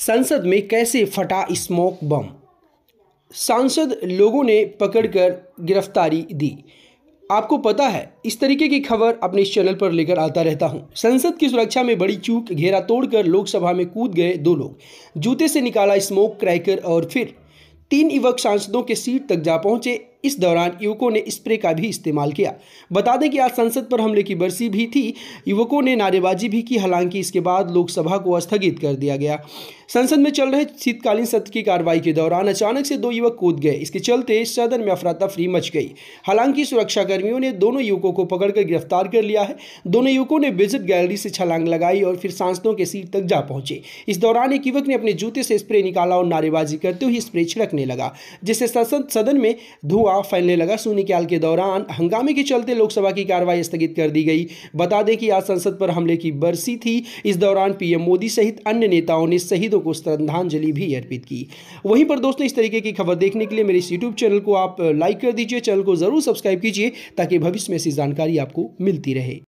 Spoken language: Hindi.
संसद में कैसे फटा स्मोक बम सांसद लोगों ने पकड़कर गिरफ्तारी दी आपको पता है इस तरीके की खबर अपने इस चैनल पर लेकर आता रहता हूं। संसद की सुरक्षा में बड़ी चूक घेरा तोड़कर लोकसभा में कूद गए दो लोग जूते से निकाला स्मोक क्रैकर और फिर तीन युवक सांसदों के सीट तक जा पहुंचे इस दौरान युवकों ने स्प्रे का भी इस्तेमाल किया बता दें कि आज संसद पर हमले की बरसी भी थी युवकों ने नारेबाजी भी की हालांकि इसके बाद लोकसभा को स्थगित कर दिया गया संसद में चल रहे शीतकालीन सत्र की कार्रवाई के दौरान अचानक से दो युवक कूद गए इसके चलते सदन में अफरा तफरी मच गई हालांकि सुरक्षाकर्मियों ने दोनों युवकों को पकड़कर गिरफ्तार कर लिया है दोनों युवकों ने विजिट गैलरी से छलांग लगाई और फिर सांसदों के सीट तक जा पहुंचे इस दौरान एक युवक ने अपने जूते से स्प्रे निकाला और नारेबाजी करते हुए स्प्रे छिड़कने लगा जिससे सदन में धुआं हुआ फैलने लगा शून्यकाल के दौरान हंगामे के चलते लोकसभा की कार्रवाई स्थगित कर दी गई बता दें कि आज संसद पर हमले की बरसी थी इस दौरान पीएम मोदी सहित अन्य नेताओं ने शहीदों को श्रद्धांजलि भी अर्पित की वहीं पर दोस्तों इस तरीके की खबर देखने के लिए मेरे इस यूट्यूब चैनल को आप लाइक कर दीजिए चैनल को जरूर सब्सक्राइब कीजिए ताकि भविष्य में ऐसी जानकारी आपको मिलती रहे